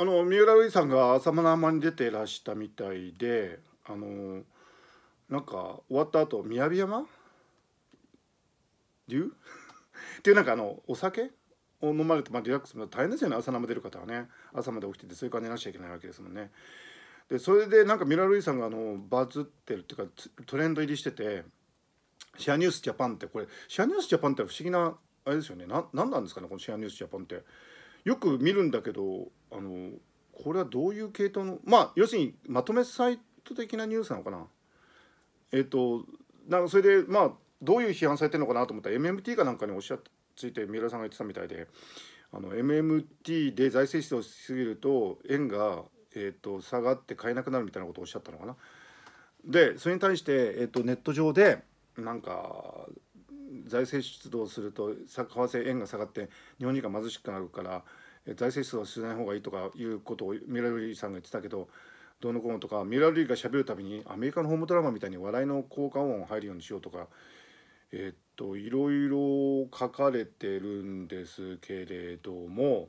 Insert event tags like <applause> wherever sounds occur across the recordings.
あの三浦瑠麗さんが「朝マ生に出てらしたみたいであのなんか終わった後雅山流っていうなんかあのお酒を飲まれて、まあ、リラックスも大変ですよね朝生出る方はね朝まで起きててそういう感じになっちゃいけないわけですもんね。でそれでなんか三浦瑠麗さんがあのバズってるっていうかトレンド入りしてて「シェアニュースジャパン」ってこれ「シェアニュースジャパン」って不思議なあれですよねな何なんですかねこの「シェアニュースジャパン」って。よく見るんだけどあのこれはどういう系統のまあ要するにまとめサイト的なニュースなのかなえっ、ー、となんかそれでまあどういう批判されてるのかなと思ったら MMT かなんかにおっしゃってついて三浦さんが言ってたみたいであの MMT で財政出動しすぎると円が、えーと、下がって買えなくなるみたいなことをおっしゃったのかな。でそれに対して、えーとネット上でなんか財政出動すると為替円が下がって日本人が貧しくなるから財政出動しない方がいいとかいうことをミラルリーさんが言ってたけどどうのこうのとかミラルリーがしゃべるたびにアメリカのホームドラマみたいに笑いの効果音入るようにしようとかえっといろいろ書かれてるんですけれども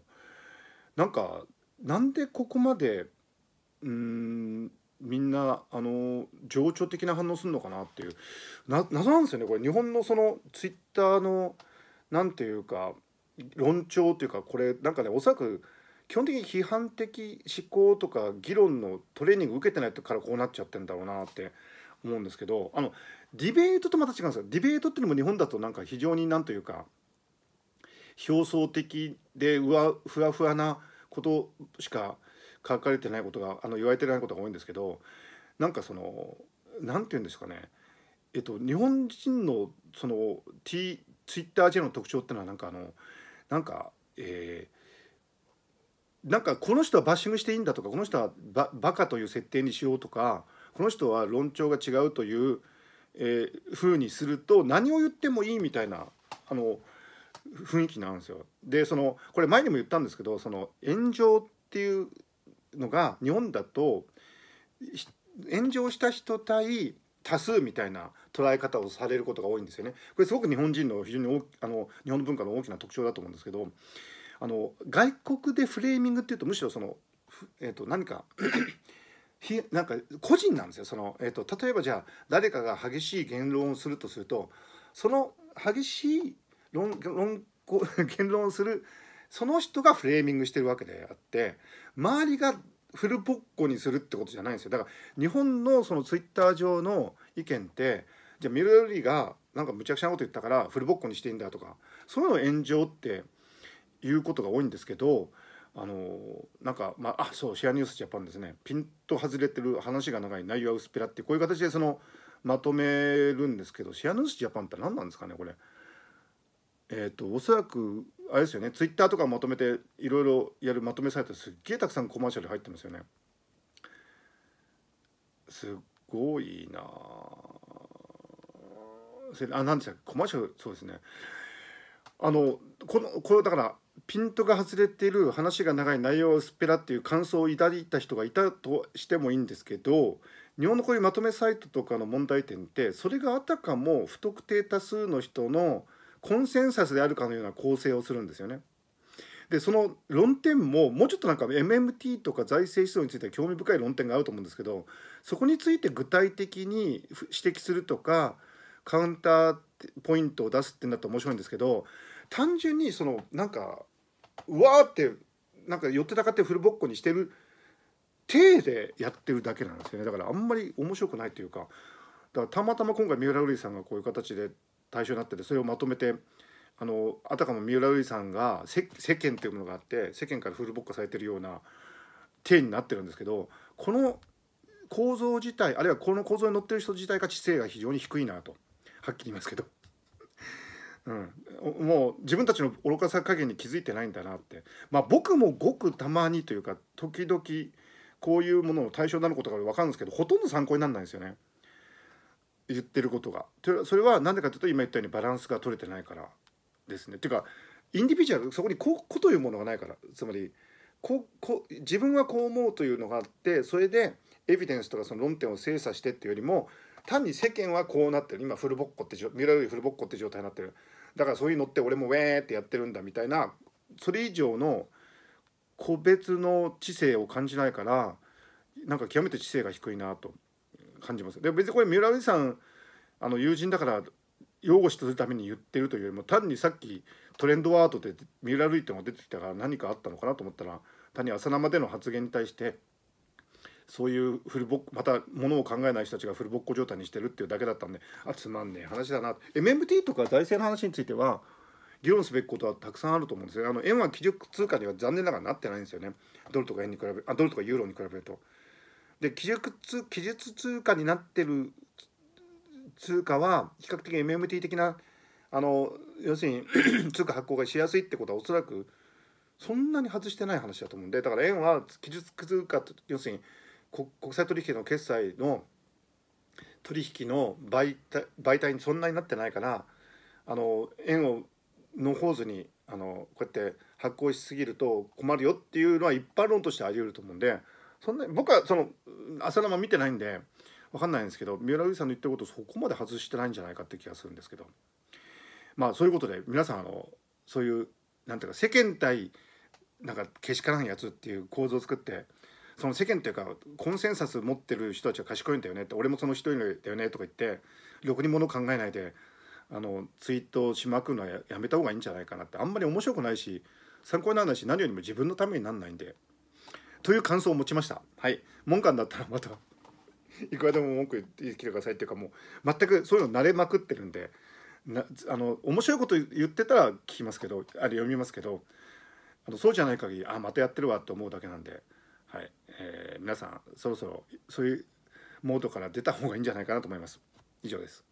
なんかなんでここまでうんみんなあの情緒的な反応するのかなっていうな謎なんですよねこれ日本のそのツイッターの何ていうか論調というかこれなんかねおそらく基本的に批判的思考とか議論のトレーニング受けてないからこうなっちゃってんだろうなって思うんですけどあのディベートとまた違うんですよディベートっていうのも日本だとなんか非常に何というか表層的でうわふわふわなことしか書かれてないことがあの言われてないことが多いんですけどなんかその何て言うんですかねえっと日本人のその T ツイッター J の特徴っていうのはなんかあのなんかえーなんかこの人はバッシングしていいんだとかこの人はババカという設定にしようとかこの人は論調が違うという、えー、うにすると何を言ってもいいみたいなあの雰囲気なんですよ。でそのこれ前にも言ったんですけどその炎上っていうのが日本だと炎上した人対多数みたいな捉え方をされることが多いんですよね。これすごく日本人の非常にあの日本の文化の大きな特徴だと思うんですけどあの外国でフレーミングっていうとむしろその、えーと、何か <coughs> ひなんか個人なんですよその、えーと、と例えばじゃあ誰かが激しい言論をするとするとその激しい論論 <laughs> 言論をするその人がフレーミングしてるわけであって周りがフルポッコにするってことじゃないんですよだから日本のそのツイッター上の意見ってじゃあミルリがなんかむちゃくちゃなこと言ったからフルボッコにしていいんだとかそういうの炎上っていうことが多いんですけどあのなんかまああそうシェアニュースジャパンですねピンと外れてる話が長い内容は薄っぺらってこういう形でそのまとめるんですけどシェアニュースジャパンって何なんですかねこれ。えっ、ー、とおそらくあれですよねツイッターとかまとめていろいろやるまとめサイトすっげえたくさんコマーシャル入ってますよねすごいなあ何でしたっけコマーシャルそうですねあのこのこれだからピントが外れてる話が長い内容薄っぺらっていう感想を抱いた人がいたとしてもいいんですけど日本のこういうまとめサイトとかの問題点ってそれがあたかも不特定多数の人のコンセンサスであるかのような構成をするんですよね。でその論点ももうちょっとなんか MMT とか財政思想については興味深い論点があると思うんですけどそこについて具体的に指摘するとかカウンターポイントを出すってなったら面白いんですけど単純にそのなんかうわーってなんか寄ってたかってフルボッコにしてる体でやってるだけなんですよねだからあんまり面白くないというかだからたまたま今回三浦瑠麗さんがこういう形で対象になっててそれをまとめてあのあたかも三浦瑠麗さんが世間っていうものがあって世間からフルボッカされてるような体になってるんですけどこの構造自体あるいはこの構造に乗ってる人自体が知性が非常に低いなとはっきり言いますけど、<laughs> うん、もう自分たちの愚かさ加減に気づいてないんだなってまあ僕もごくたまにというか時々こういうものの対象になることが分かるんですけどほとんど参考にならないんですよね。言ってることがそれは何でかというと今言ったようにバランスが取れてないからですね。っていうかインディビジュアルそこに個個というものがないからつまりここ自分はこう思うというのがあってそれでエビデンスとかその論点を精査してっていうよりも単に世間はこうなってる今フルボッコって見らよりフルボッコって状態になってるだからそういうのって俺もウェーってやってるんだみたいなそれ以上の個別の知性を感じないからなんか極めて知性が低いなと感じますで別にこれ三浦瑠さんあの友人だから擁護するために言ってるというよりも単にさっきトレンドワードで三浦瑠ってのが出てきたから何かあったのかなと思ったら単に浅生での発言に対してそういうフルボッまたものを考えない人たちがフルボッコ状態にしてるっていうだけだったんであつまんねえ話だな MMT とか財政の話については議論すべきことはたくさんあると思うんですよあの円は基準通貨には残念ながらなってないんですよねドルとか円に比べあドルとかユーロに比べると。で記述記述通貨になってる通貨は比較的 MMT 的なあの要するに <clears throat> 通貨発行がしやすいってことはおそらくそんなに外してない話だと思うんでだから円は記述通貨要するに国際取引の決済の取引の媒体媒体にそんなになってないからあの円をのほうずにあのこうやって発行しすぎると困るよっていうのは一般論としてあり得ると思うんで。そんな僕はその朝生見てないんで分かんないんですけど三浦瑠麗さんの言ってることそこまで外してないんじゃないかって気がするんですけどまあそういうことで皆さんあのそういうなんていうか世間対なんかけしからんやつっていう構図を作ってその世間っていうかコンセンサス持ってる人たちは賢いんだよねって俺もその一人だよねとか言ってろくにもの考えないであのツイートしまくるのはやめた方がいいんじゃないかなってあんまり面白くないし参考にならないし何よりも自分のためになんないんで。という感想を持ちましたはい門官だったらまた <laughs> いくらでも文句言ってきくださいっていうかもう全くそういうの慣れまくってるんでなあの面白いこと言ってたら聞きますけどあれ読みますけどあのそうじゃない限りあまたやってるわと思うだけなんで、はいえー、皆さんそろそろそういうモードから出た方がいいんじゃないかなと思います。以上です